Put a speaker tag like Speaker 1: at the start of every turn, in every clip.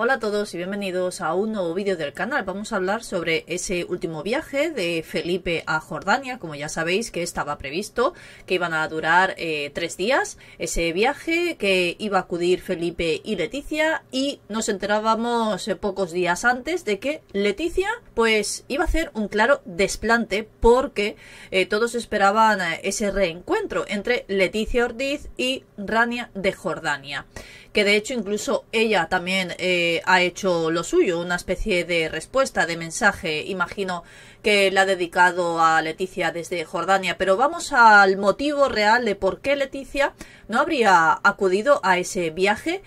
Speaker 1: Hola a todos y bienvenidos a un nuevo vídeo del canal. Vamos a hablar sobre ese último viaje de Felipe a Jordania, como ya sabéis que estaba previsto, que iban a durar eh, tres días ese viaje, que iba a acudir Felipe y Leticia y nos enterábamos eh, pocos días antes de que Leticia pues iba a hacer un claro desplante porque eh, todos esperaban ese reencuentro entre Leticia Ortiz y Rania de Jordania que de hecho incluso ella también eh, ha hecho lo suyo, una especie de respuesta, de mensaje, imagino que la ha dedicado a Leticia desde Jordania. Pero vamos al motivo real de por qué Leticia no habría acudido a ese viaje.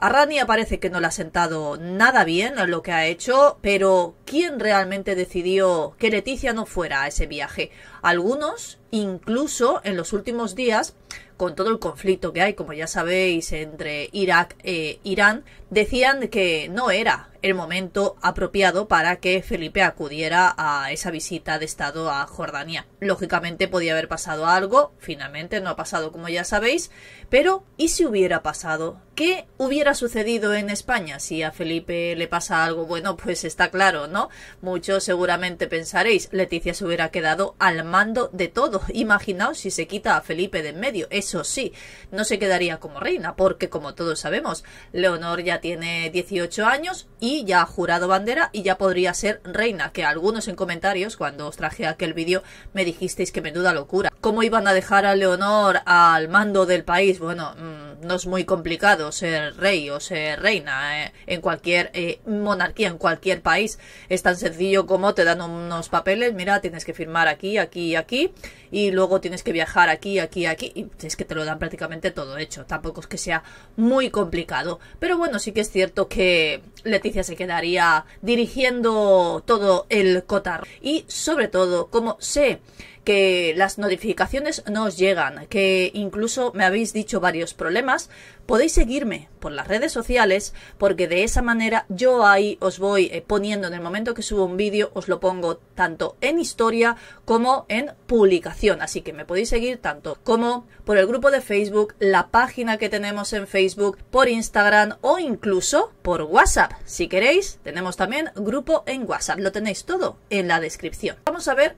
Speaker 1: A Rania parece que no le ha sentado nada bien lo que ha hecho, pero ¿quién realmente decidió que Leticia no fuera a ese viaje? Algunos incluso en los últimos días, con todo el conflicto que hay, como ya sabéis, entre Irak e Irán, decían que no era el momento apropiado para que Felipe acudiera a esa visita de Estado a Jordania. Lógicamente podía haber pasado algo, finalmente no ha pasado como ya sabéis, pero ¿y si hubiera pasado? ¿Qué hubiera sucedido en España si a Felipe le pasa algo? Bueno, pues está claro, ¿no? Muchos seguramente pensaréis, Leticia se hubiera quedado al mando de todo Imaginaos si se quita a Felipe de en medio. Eso sí, no se quedaría como reina, porque como todos sabemos, Leonor ya tiene 18 años y ya ha jurado bandera y ya podría ser reina, que algunos en comentarios, cuando os traje aquel vídeo, me dijisteis que menuda locura. ¿Cómo iban a dejar a Leonor al mando del país? Bueno, mm, no es muy complicado ser rey o ser reina eh, en cualquier eh, monarquía, en cualquier país. Es tan sencillo como te dan unos papeles, mira, tienes que firmar aquí, aquí y aquí, y luego tienes que viajar aquí, aquí, aquí y es que te lo dan prácticamente todo hecho. Tampoco es que sea muy complicado. Pero bueno, sí que es cierto que Leticia se quedaría dirigiendo todo el cotarro y sobre todo como sé que las notificaciones no os llegan, que incluso me habéis dicho varios problemas, podéis seguirme por las redes sociales porque de esa manera yo ahí os voy eh, poniendo en el momento que subo un vídeo, os lo pongo tanto en historia como en publicación. Así que me podéis seguir tanto como por el grupo de Facebook, la página que tenemos en Facebook, por Instagram o incluso por WhatsApp. Si queréis, tenemos también grupo en WhatsApp. Lo tenéis todo en la descripción. Vamos a ver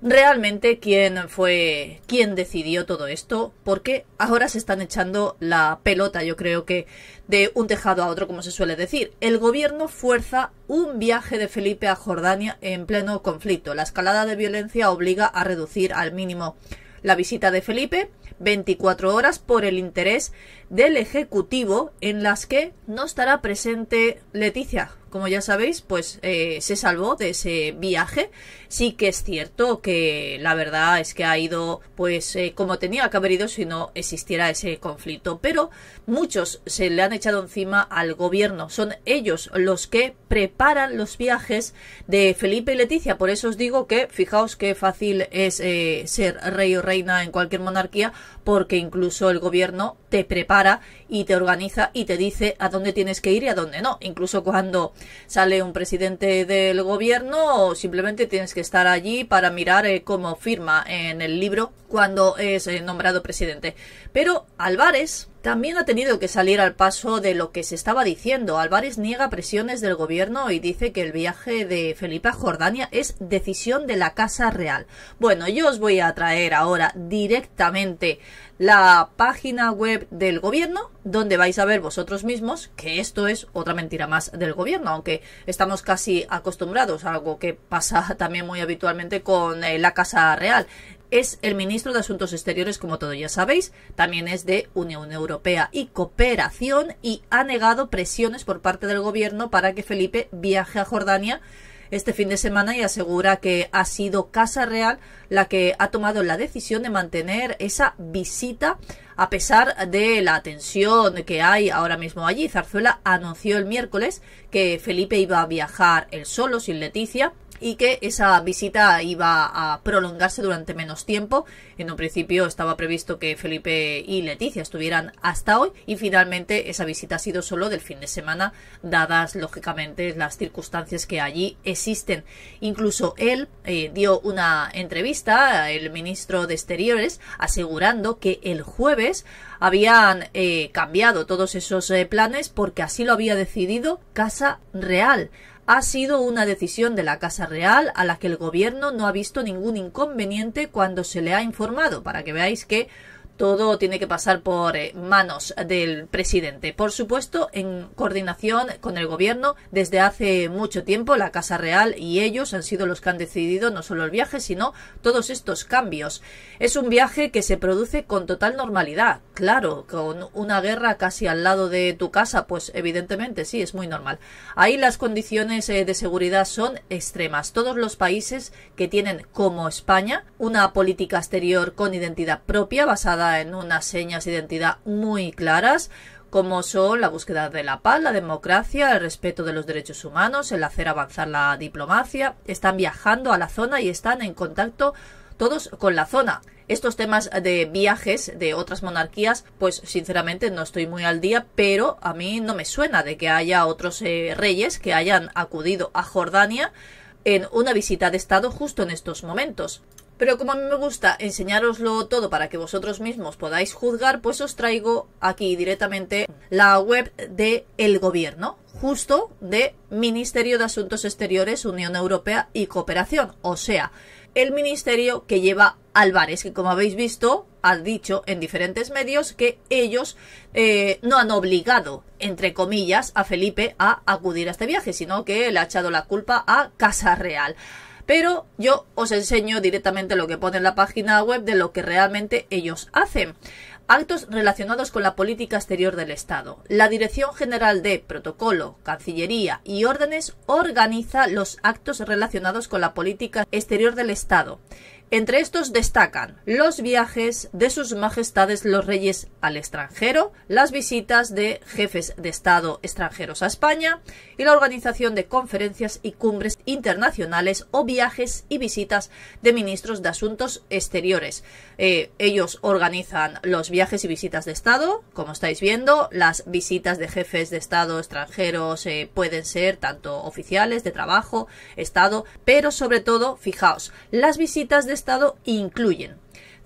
Speaker 1: realmente quién fue, quién decidió todo esto, porque ahora se están echando la pelota, yo creo que, de un tejado a otro, como se suele decir. El gobierno fuerza un viaje de Felipe a Jordania en pleno conflicto. La escalada de violencia obliga a reducir al mínimo la visita de Felipe, 24 horas por el interés del Ejecutivo en las que no estará presente Leticia como ya sabéis, pues eh, se salvó de ese viaje. Sí que es cierto que la verdad es que ha ido pues eh, como tenía que haber ido si no existiera ese conflicto. Pero muchos se le han echado encima al gobierno. Son ellos los que preparan los viajes de Felipe y Leticia. Por eso os digo que fijaos qué fácil es eh, ser rey o reina en cualquier monarquía porque incluso el gobierno te prepara y te organiza y te dice a dónde tienes que ir y a dónde no. Incluso cuando sale un presidente del gobierno o simplemente tienes que estar allí para mirar eh, cómo firma en el libro cuando es eh, nombrado presidente. Pero Álvarez también ha tenido que salir al paso de lo que se estaba diciendo. Álvarez niega presiones del gobierno y dice que el viaje de Felipe a Jordania es decisión de la Casa Real. Bueno, yo os voy a traer ahora directamente la página web del gobierno, donde vais a ver vosotros mismos que esto es otra mentira más del gobierno, aunque estamos casi acostumbrados, a algo que pasa también muy habitualmente con eh, la Casa Real es el ministro de Asuntos Exteriores, como todos ya sabéis, también es de Unión Europea y Cooperación y ha negado presiones por parte del gobierno para que Felipe viaje a Jordania este fin de semana y asegura que ha sido Casa Real la que ha tomado la decisión de mantener esa visita a pesar de la tensión que hay ahora mismo allí, Zarzuela anunció el miércoles que Felipe iba a viajar él solo, sin Leticia, y que esa visita iba a prolongarse durante menos tiempo. En un principio estaba previsto que Felipe y Leticia estuvieran hasta hoy y finalmente esa visita ha sido solo del fin de semana, dadas lógicamente las circunstancias que allí existen. Incluso él eh, dio una entrevista, el ministro de Exteriores, asegurando que el jueves habían eh, cambiado todos esos eh, planes porque así lo había decidido Casa Real. Ha sido una decisión de la Casa Real a la que el gobierno no ha visto ningún inconveniente cuando se le ha informado, para que veáis que todo tiene que pasar por eh, manos del presidente. Por supuesto, en coordinación con el gobierno, desde hace mucho tiempo la Casa Real y ellos han sido los que han decidido no solo el viaje, sino todos estos cambios. Es un viaje que se produce con total normalidad, claro, con una guerra casi al lado de tu casa, pues evidentemente sí, es muy normal. Ahí las condiciones eh, de seguridad son extremas. Todos los países que tienen, como España, una política exterior con identidad propia basada en unas señas de identidad muy claras como son la búsqueda de la paz, la democracia, el respeto de los derechos humanos, el hacer avanzar la diplomacia. Están viajando a la zona y están en contacto todos con la zona. Estos temas de viajes de otras monarquías, pues sinceramente no estoy muy al día, pero a mí no me suena de que haya otros eh, reyes que hayan acudido a Jordania en una visita de Estado justo en estos momentos. Pero como a mí me gusta enseñároslo todo para que vosotros mismos podáis juzgar, pues os traigo aquí directamente la web de El Gobierno, justo de Ministerio de Asuntos Exteriores, Unión Europea y Cooperación, o sea, el ministerio que lleva Álvarez, que como habéis visto, ha dicho en diferentes medios que ellos eh, no han obligado, entre comillas, a Felipe a acudir a este viaje, sino que le ha echado la culpa a Casa Real pero yo os enseño directamente lo que pone en la página web de lo que realmente ellos hacen. Actos relacionados con la política exterior del Estado. La Dirección General de Protocolo, Cancillería y Órdenes organiza los actos relacionados con la política exterior del Estado. Entre estos destacan los viajes de sus majestades los reyes al extranjero, las visitas de jefes de Estado extranjeros a España y la organización de conferencias y cumbres internacionales o viajes y visitas de ministros de Asuntos Exteriores. Eh, ellos organizan los viajes y visitas de Estado, como estáis viendo, las visitas de jefes de Estado extranjeros eh, pueden ser tanto oficiales de trabajo, Estado, pero sobre todo, fijaos, las visitas de Estado incluyen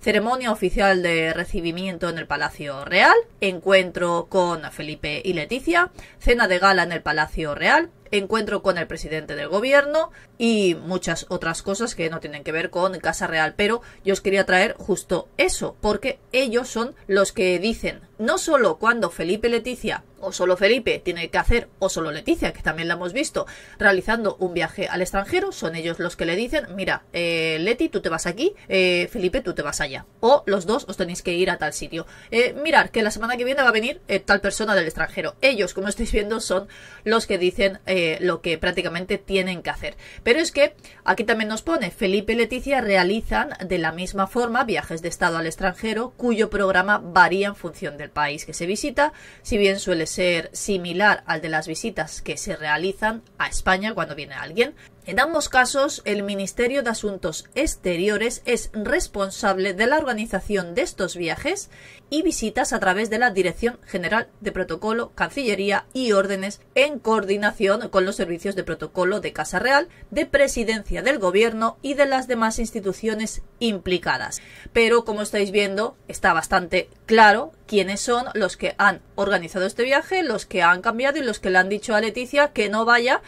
Speaker 1: ceremonia oficial de recibimiento en el Palacio Real, encuentro con Felipe y Leticia, cena de gala en el Palacio Real, encuentro con el presidente del gobierno y muchas otras cosas que no tienen que ver con Casa Real. Pero yo os quería traer justo eso, porque ellos son los que dicen, no solo cuando Felipe Leticia o solo Felipe tiene que hacer, o solo Leticia, que también la hemos visto, realizando un viaje al extranjero, son ellos los que le dicen, mira, eh, Leti, tú te vas aquí, eh, Felipe, tú te vas allá. O los dos os tenéis que ir a tal sitio. Eh, mirar que la semana que viene va a venir tal persona del extranjero. Ellos, como estáis viendo, son los que dicen lo que prácticamente tienen que hacer. Pero es que aquí también nos pone, Felipe y Leticia realizan de la misma forma viajes de Estado al extranjero cuyo programa varía en función del país que se visita, si bien suele ser similar al de las visitas que se realizan a España cuando viene alguien. En ambos casos, el Ministerio de Asuntos Exteriores es responsable de la organización de estos viajes y visitas a través de la Dirección General de Protocolo, Cancillería y órdenes en coordinación con los servicios de protocolo de Casa Real, de Presidencia del Gobierno y de las demás instituciones implicadas. Pero, como estáis viendo, está bastante claro quiénes son los que han organizado este viaje, los que han cambiado y los que le han dicho a Leticia que no vaya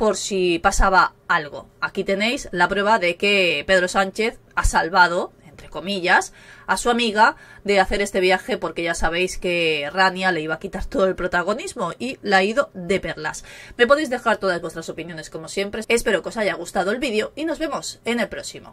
Speaker 1: por si pasaba algo. Aquí tenéis la prueba de que Pedro Sánchez ha salvado, entre comillas, a su amiga de hacer este viaje porque ya sabéis que Rania le iba a quitar todo el protagonismo y la ha ido de perlas. Me podéis dejar todas vuestras opiniones como siempre. Espero que os haya gustado el vídeo y nos vemos en el próximo.